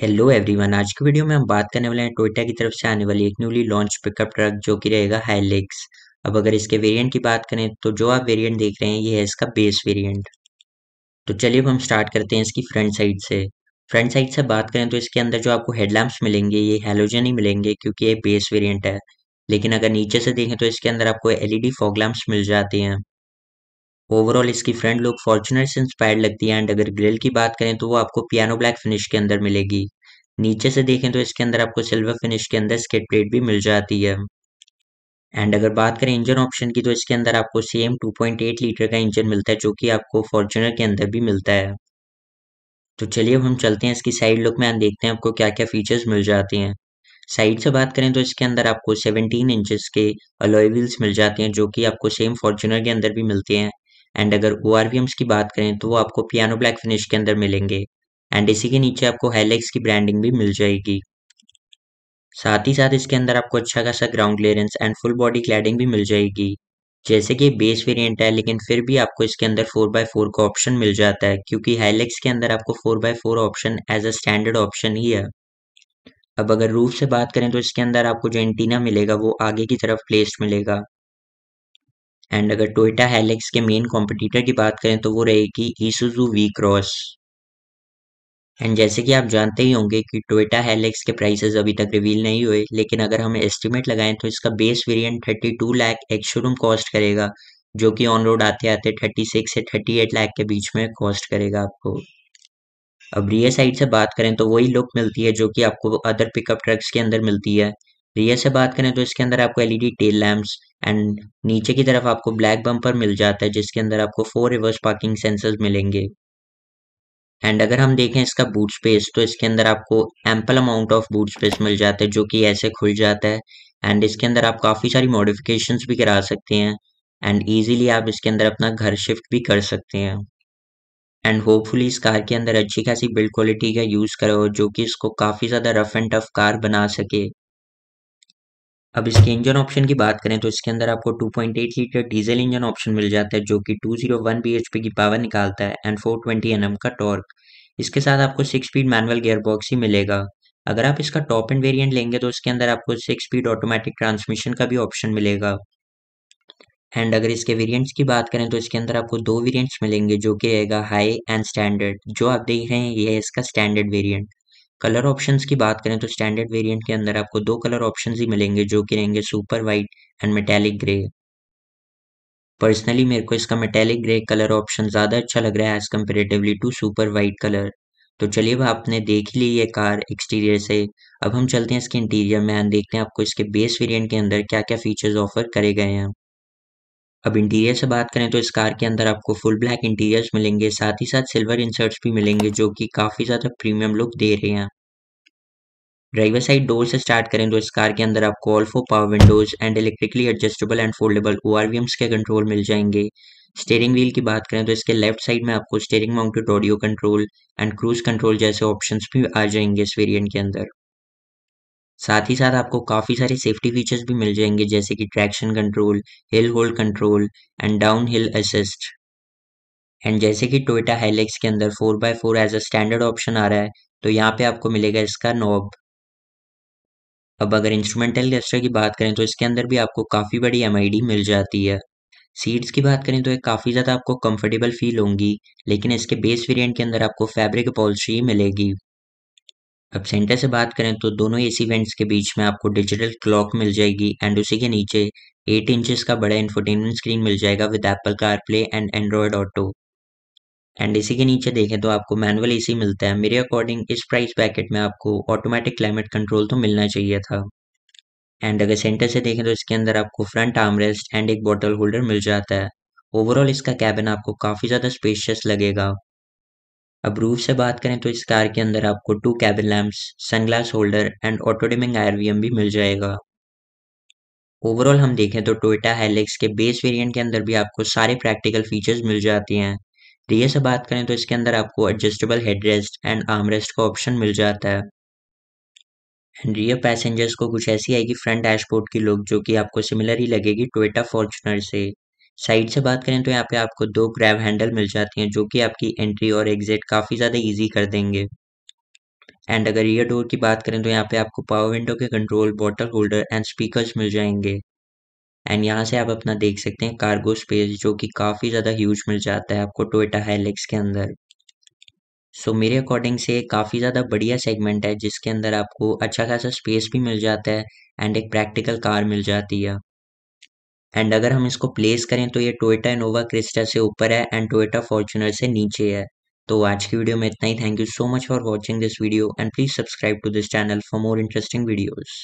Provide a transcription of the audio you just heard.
hello everyone आज की video में हम बात करने वाले हैं टोयोटा की तरफ से आने वाली एक न्यूली लॉन्च पिकअप ट्रक जो कि रहेगा हाईलेक्स अब अगर इसके वेरिएंट की बात करें तो जो आप वेरिएंट देख रहे हैं ये है इसका बेस वेरिएंट तो चलिए अब हम स्टार्ट करते हैं इसकी फ्रंट साइड से फ्रंट साइड से बात करें तो इसके अंदर जो आपको हेडलैम्प्स मिलेंगे ये हेलोजन ही मिलेंगे क्योंकि ये बेस वेरियंट है लेकिन अगर नीचे से देखें तो इसके अंदर आपको एलईडी फॉग लैम्प मिल जाते हैं ओवरऑल इसकी फ्रंट लुक फॉर्चुनर से इंस्पायर्ड लगती है एंड अगर ग्रिल की बात करें तो वो आपको पियानो ब्लैक फिनिश के अंदर मिलेगी नीचे से देखें तो इसके अंदर आपको सिल्वर फिनिश के अंदर स्केट प्लेट भी मिल जाती है एंड अगर बात करें इंजन ऑप्शन की तो इसके अंदर आपको सेम 2.8 लीटर का इंजन मिलता है जो कि आपको फॉर्चुनर के अंदर भी मिलता है तो चलिए अब हम चलते हैं इसकी साइड लुक में देखते हैं आपको क्या क्या फीचर्स मिल जाते हैं साइड से बात करें तो इसके अंदर आपको 17 इंचेस के अलॉय व्हील्स मिल जाते हैं जो कि आपको सेम फॉर्चुनर के अंदर भी मिलते हैं एंड अगर ओ की बात करें तो वो आपको पियानो ब्लैक फिनिश के अंदर मिलेंगे एंड इसी के नीचे आपको हेलेक्स की ब्रांडिंग भी मिल जाएगी साथ ही साथ इसके अंदर आपको अच्छा खासा ground clearance and full body cladding भी मिल जाएगी जैसे कि बेस वेरिएंट है लेकिन फिर भी आपको इसके अंदर फोर बाय फोर का ऑप्शन मिल जाता है क्योंकि हेलेक्स के अंदर आपको four by four option as a standard option ही है अब अगर रूफ से बात करें तो इसके अंदर आपको जो एंटीना मिलेगा वो आगे की तरफ प्लेस्ड मिलेगा एंड अगर टोयटा हेलेक्स के मेन कॉम्पिटिटर की बात करें तो वो रहेगी ईसुजू वी क्रॉस एंड जैसे कि आप जानते ही होंगे कि टोयटा हेलिक्स के प्राइसेस अभी तक रिवील नहीं हुए लेकिन अगर हम एस्टिमेट लगाएं तो इसका बेस वेरिएंट 32 लाख एक शोरूम कॉस्ट करेगा जो कि ऑन रोड आते आते 36 से 38 लाख के बीच में कॉस्ट करेगा आपको अब रियर साइड से बात करें तो वही लुक मिलती है जो कि आपको अदर पिकअप ट्रक्स के अंदर मिलती है रियर से बात करें तो इसके अंदर आपको एलईडी टेल लैम्प्स एंड नीचे की तरफ आपको ब्लैक बम्पर मिल जाता है जिसके अंदर आपको फोर रिवर्स पार्किंग सेंसर्स मिलेंगे एंड अगर हम देखें इसका बूट स्पेस तो इसके अंदर आपको ample amount of boot space मिल जाता है जो कि ऐसे खुल जाता है एंड इसके अंदर आप काफ़ी सारी मॉडिफिकेशंस भी करा सकते हैं एंड ईजिली आप इसके अंदर अपना घर शिफ्ट भी कर सकते हैं एंड होपफुली इस कार के अंदर अच्छी खासी बिल्ड क्वालिटी का यूज़ करो जो कि इसको काफ़ी ज़्यादा रफ एंड टफ कार बना सके अब इसके इंजन ऑप्शन की बात करें तो इसके अंदर आपको 2.8 लीटर डीजल इंजन ऑप्शन मिल जाता है जो कि 201 bhp की पावर निकालता है एंड 420 nm का टॉर्क इसके साथ आपको सिक्स स्पीड मैनुअल गियरबॉक्स ही मिलेगा अगर आप इसका टॉप एंड वेरिएंट लेंगे तो इसके अंदर आपको सिक्स स्पीड ऑटोमेटिक ट्रांसमिशन का भी ऑप्शन मिलेगा एंड अगर इसके वेरियंट्स की बात करें तो इसके अंदर आपको दो वेरियंट्स मिलेंगे जो कि रहेगा हाई एंड स्टैंडर्ड जो आप देख रहे हैं ये है इसका स्टैंडर्ड वेरियंट कलर ऑप्शंस की बात करें तो स्टैंडर्ड वेरिएंट के अंदर आपको दो कलर ऑप्शन ही मिलेंगे जो कि रहेंगे super white and metallic grey personally मेरे को इसका मेटेलिक ग्रे कलर ऑप्शन ज़्यादा अच्छा लग रहा है as comparatively to super white colour तो चलिए वह आपने देख ली ये कार एक्सटीरियर से अब हम चलते हैं इसके इंटीरियर में एंड देखते हैं आपको इसके बेस वेरिएंट के अंदर क्या क्या फीचर्स ऑफर करे गए हैं अब इंटीरियर से बात करें तो इस कार के अंदर आपको फुल ब्लैक इंटीरियर्स मिलेंगे साथ ही साथ सिल्वर इंसर्ट्स भी मिलेंगे जो कि काफ़ी ज़्यादा प्रीमियम लुक दे रहे हैं ड्राइवर साइड डोर से स्टार्ट करें तो इस कार के अंदर आपको all four power windows and electrically adjustable and foldable ओ के कंट्रोल मिल जाएंगे स्टेयरिंग व्हील की बात करें तो इसके लेफ्ट साइड में आपको steering mounted audio control and cruise control जैसे ऑप्शंस भी आ जाएंगे इस वेरिएंट के अंदर साथ ही साथ आपको काफ़ी सारे सेफ्टी फीचर्स भी मिल जाएंगे जैसे कि traction control hill hold control and down hill assist and जैसे कि टोयोटा हेलेक्स के अंदर four by four as a standard option आ रहा है तो यहाँ पे आपको मिलेगा इसका नॉब अब अगर इंस्ट्रूमेंटल क्लस्टर की बात करें तो इसके अंदर भी आपको काफ़ी बड़ी एम मिल जाती है सीट्स की बात करें तो ये काफ़ी ज़्यादा आपको कंफर्टेबल फील होंगी लेकिन इसके बेस वेरिएंट के अंदर आपको फैब्रिक पॉलिसी मिलेगी अब सेंटर से बात करें तो दोनों सी वेंट्स के बीच में आपको डिजिटल क्लॉक मिल जाएगी एंड उसी के नीचे 8 इंचेस का बड़ा इन्फोटेनमेंट स्क्रीन मिल जाएगा with Apple Play and Android Auto and इसी के नीचे देखें तो आपको मैनुअल एसी मिलता है मेरे अकॉर्डिंग इस प्राइस पैकेट में आपको ऑटोमेटिक क्लाइमेट कंट्रोल तो मिलना चाहिए था एंड अगर सेंटर से देखें तो इसके अंदर आपको फ्रंट आर्मरेस्ट एंड एक बॉटल होल्डर मिल जाता है ओवरऑल इसका कैबिन आपको काफ़ी ज़्यादा स्पेशियस लगेगा अब रूफ से बात करें तो इस कार के अंदर आपको two cabin lamps sunglass holder and autodimming IRVM IRVM भी मिल जाएगा ओवरऑल हम देखें तो टोयोटा हेलिक्स के बेस वेरिएंट के अंदर भी आपको सारे प्रैक्टिकल फीचर्स मिल जाते हैं रियर तो से बात करें तो इसके अंदर आपको एडजस्टेबल हेडरेस्ट एंड आर्मरेस्ट का ऑप्शन मिल जाता है एंड रियर पैसेंजर्स को कुछ ऐसी आएगी फ्रंट डैशबोर्ड की लुक जो कि आपको सिमिलर ही लगेगी टोयोटा फॉर्चुनर से साइड से बात करें तो यहाँ पे आपको दो ग्रैब हैंडल मिल जाती हैं जो कि आपकी एंट्री और एग्जिट काफ़ी ज़्यादा इजी कर देंगे एंड अगर ईयर डोर की बात करें तो यहाँ पे आपको पावर विंडो के control bottle holder and speakers मिल जाएंगे एंड यहाँ से आप अपना देख सकते हैं कार्गो स्पेस जो कि काफ़ी ज़्यादा ह्यूज मिल जाता है आपको टोयटा हाईलेक्स के अंदर सो so, मेरे अकॉर्डिंग से काफ़ी ज़्यादा बढ़िया सेगमेंट है जिसके अंदर आपको अच्छा खासा स्पेस भी मिल जाता है एंड एक प्रैक्टिकल कार मिल जाती है एंड अगर हम इसको प्लेस करें तो ये टोयटा इनोवा क्रिस्टा से ऊपर है एंड टोयटा फॉर्चुनर से नीचे है तो आज की वीडियो में इतना ही thank you so much for watching this video and please subscribe to this channel for more interesting videos